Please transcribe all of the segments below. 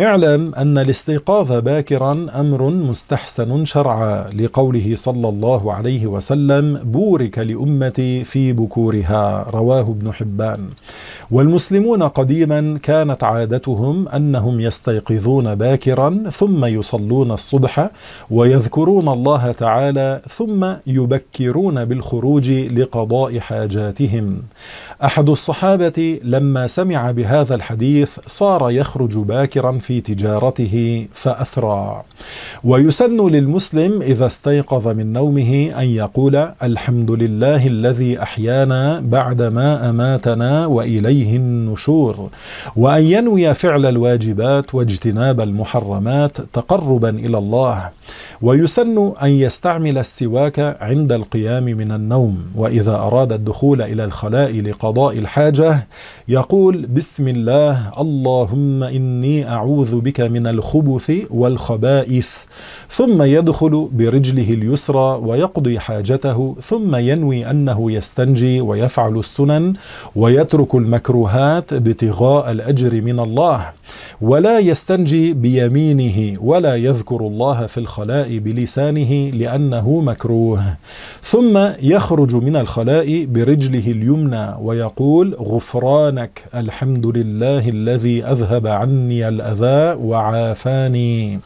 اعلم أن الاستيقاظ باكرا أمر مستحسن شرعا لقوله صلى الله عليه وسلم بورك لأمتي في بكورها رواه ابن حبان والمسلمون قديما كانت عادتهم أنهم يستيقظون باكرا ثم يصلون الصبح ويذكرون الله تعالى ثم يبكرون بالخروج لقضاء حاجاتهم أحد الصحابة لما سمع بهذا الحديث صار يخرج باكرا في تجارته فأثرى ويسن للمسلم إذا استيقظ من نومه أن يقول الحمد لله الذي أحيانا بعدما أماتنا وإليه النشور وأن ينوي فعل الواجبات واجتناب المحرمات تقربا إلى الله ويسن أن يستعمل السواك عند القيام من النوم وإذا أراد الدخول إلى الخلاء لقضاء الحاجة يقول بسم الله اللهم إني أعوذ أعوذ بك من الخبث والخبائث ثم يدخل برجله اليسرى ويقضي حاجته ثم ينوي أنه يستنجي ويفعل السنن ويترك المكروهات ابتغاء الأجر من الله ولا يستنجي بيمينه ولا يذكر الله في الخلاء بلسانه لأنه مكروه ثم يخرج من الخلاء برجله اليمنى ويقول غفرانك الحمد لله الذي أذهب عني الأذى وعافاني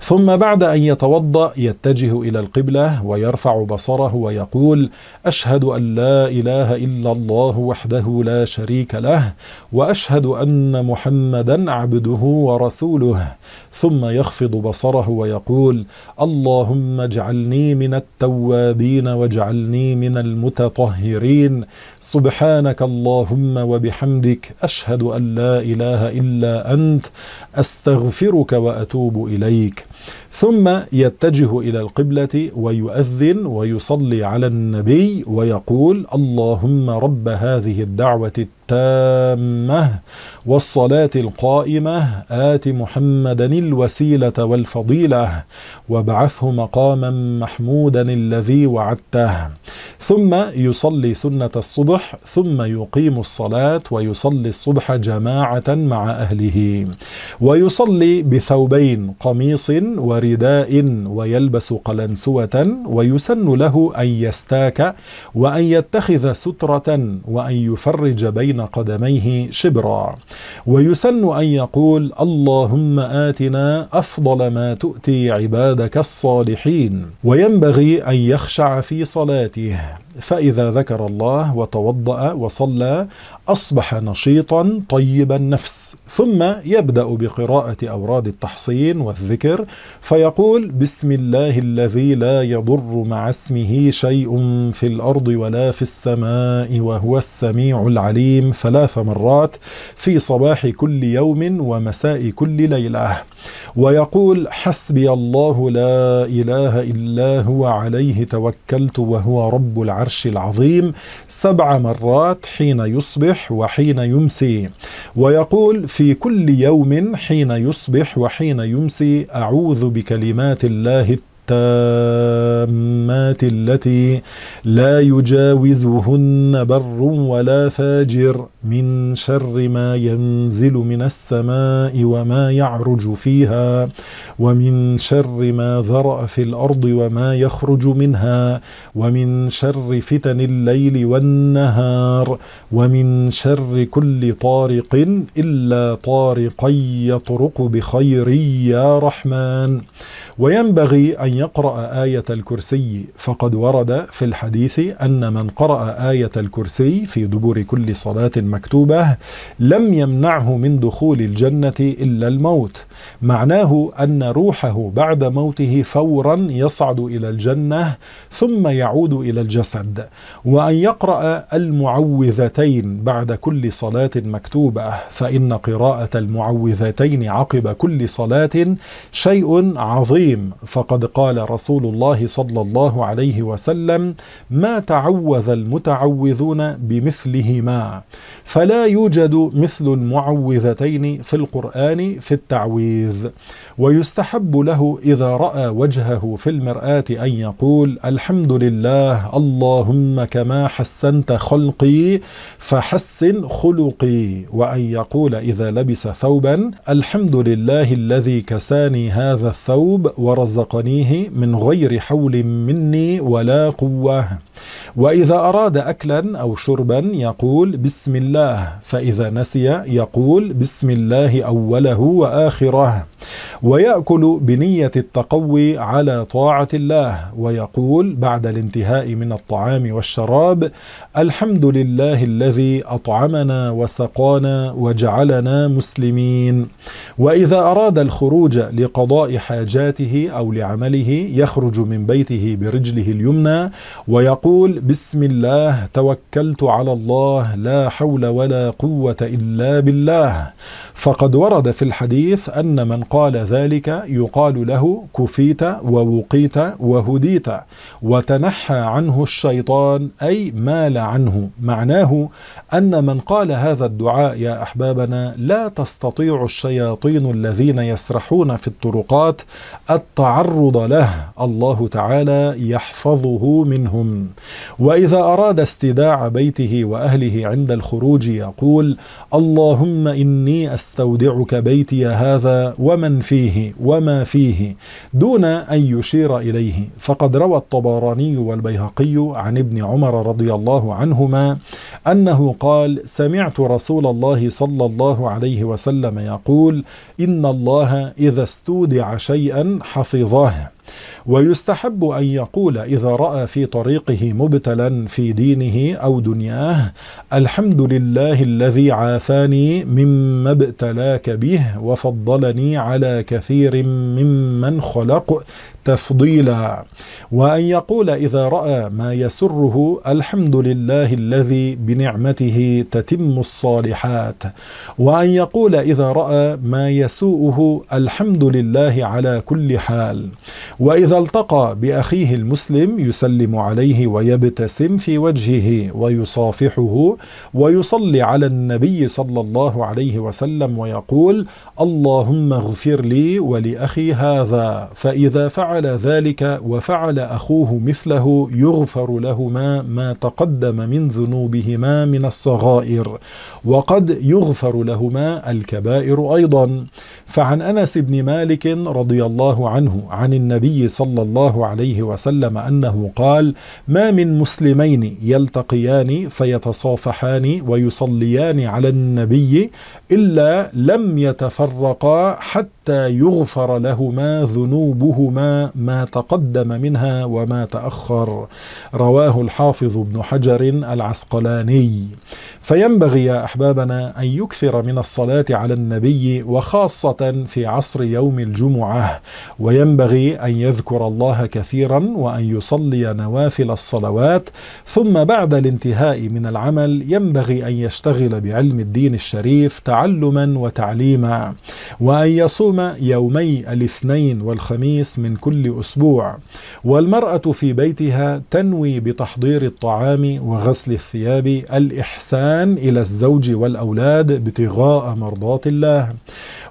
ثم بعد أن يتوضأ يتجه إلى القبلة ويرفع بصره ويقول أشهد أن لا إله إلا الله وحده لا شريك له وأشهد أن محمدا عبده ورسوله ثم يخفض بصره ويقول اللهم اجعلني من التوابين واجعلني من المتطهرين سبحانك اللهم وبحمدك أشهد أن لا إله إلا أنت أستغفرك وأتوب إليك ثم يتجه إلى القبلة ويؤذن ويصلي على النبي ويقول اللهم رب هذه الدعوة التامة والصلاة القائمة آت محمدا الوسيلة والفضيلة وابعثه مقاما محمودا الذي وعدته ثم يصلي سنة الصبح ثم يقيم الصلاة ويصلي الصبح جماعة مع أهله ويصلي بثوبين قميص ورداء ويلبس قلنسوة ويسن له أن يستاك وأن يتخذ سترة وأن يفرج بين بين قدميه شبرا ويسن أن يقول اللهم آتنا أفضل ما تؤتي عبادك الصالحين وينبغي أن يخشع في صلاته فإذا ذكر الله وتوضأ وصلى أصبح نشيطا طيب النفس ثم يبدأ بقراءة أوراد التحصين والذكر فيقول بسم الله الذي لا يضر مع اسمه شيء في الأرض ولا في السماء وهو السميع العليم ثلاث مرات في صباح كل يوم ومساء كل ليلة ويقول حسبي الله لا إله إلا هو عليه توكلت وهو رب العرش العرش العظيم سبع مرات حين يصبح وحين يمسي ويقول في كل يوم حين يصبح وحين يمسي أعوذ بكلمات الله التامات التي لا يجاوزهن بر ولا فاجر من شر ما ينزل من السماء وما يعرج فيها ومن شر ما ذرأ في الأرض وما يخرج منها ومن شر فتن الليل والنهار ومن شر كل طارق إلا طارقا يطرق بخير يا رحمن وينبغي أن يقرأ آية الكرسي فقد ورد في الحديث أن من قرأ آية الكرسي في دبر كل صلاة المكتوبة لم يمنعه من دخول الجنة إلا الموت معناه أن روحه بعد موته فورا يصعد إلى الجنة ثم يعود إلى الجسد وأن يقرأ المعوذتين بعد كل صلاة مكتوبة فإن قراءة المعوذتين عقب كل صلاة شيء عظيم فقد قال رسول الله صلى الله عليه وسلم ما تعوذ المتعوذون بمثلهما فلا يوجد مثل المعوذتين في القرآن في التعويذ ويستحب له إذا رأى وجهه في المرآة أن يقول الحمد لله اللهم كما حسنت خلقي فحسن خلقي وأن يقول إذا لبس ثوبا الحمد لله الذي كساني هذا الثوب ورزقنيه من غير حول مني ولا قوة وإذا أراد أكلا أو شربا يقول بسم الله فإذا نسي يقول بسم الله أوله وآخره ويأكل بنية التقوي على طاعة الله ويقول بعد الانتهاء من الطعام والشراب الحمد لله الذي أطعمنا وسقانا وجعلنا مسلمين وإذا أراد الخروج لقضاء حاجاته أو لعمله يخرج من بيته برجله اليمنى ويقول بسم الله توكلت على الله لا حول ولا قوة إلا بالله فقد ورد في الحديث أن من قال ذلك يقال له كفيت ووقيت وهديت وتنحى عنه الشيطان أي مال عنه معناه أن من قال هذا الدعاء يا أحبابنا لا تستطيع الشياطين الذين يسرحون في الطرقات التعرض له الله تعالى يحفظه منهم وإذا أراد استداع بيته وأهله عند الخروج يقول اللهم إني أستودعك بيتي هذا ومن فيه فيه وما فيه دون أن يشير إليه فقد روى الطبراني والبيهقي عن ابن عمر رضي الله عنهما أنه قال سمعت رسول الله صلى الله عليه وسلم يقول إن الله إذا استودع شيئا حفظاه ويستحب أن يقول إذا رأى في طريقه مبتلا في دينه أو دنياه الحمد لله الذي عافاني مما ابتلاك به وفضلني على كثير ممن خلق تفضيلا وأن يقول إذا رأى ما يسره الحمد لله الذي بنعمته تتم الصالحات وأن يقول إذا رأى ما يسوءه الحمد لله على كل حال وإذا التقى بأخيه المسلم يسلم عليه ويبتسم في وجهه ويصافحه ويصلي على النبي صلى الله عليه وسلم ويقول اللهم اغفر لي ولأخي هذا فإذا فعل ذلك وفعل أخوه مثله يغفر لهما ما تقدم من ذنوبهما من الصغائر وقد يغفر لهما الكبائر أيضا فعن أنس بن مالك رضي الله عنه عن النبي صلى الله عليه وسلم أنه قال ما من مسلمين يلتقيان فيتصافحان ويصليان على النبي إلا لم يتفرقا حتى يغفر لهما ذنوبهما ما تقدم منها وما تأخر رواه الحافظ بن حجر العسقلاني فينبغي يا أحبابنا أن يكثر من الصلاة على النبي وخاصة في عصر يوم الجمعة وينبغي أن يذكر الله كثيرا وأن يصلي نوافل الصلوات ثم بعد الانتهاء من العمل ينبغي أن يشتغل بعلم الدين الشريف تعلما وتعليما وأن يصوم يومي الاثنين والخميس من كل أسبوع والمرأة في بيتها تنوي بتحضير الطعام وغسل الثياب الإحسان إلى الزوج والأولاد ابتغاء مرضات الله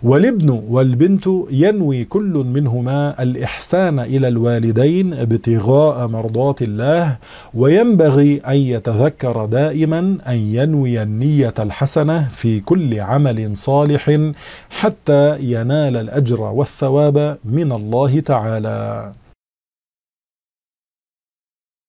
ولب الابن والبنت ينوي كل منهما الإحسان إلى الوالدين ابتغاء مرضات الله وينبغي أن يتذكر دائما أن ينوي النية الحسنة في كل عمل صالح حتى ينال الأجر والثواب من الله تعالى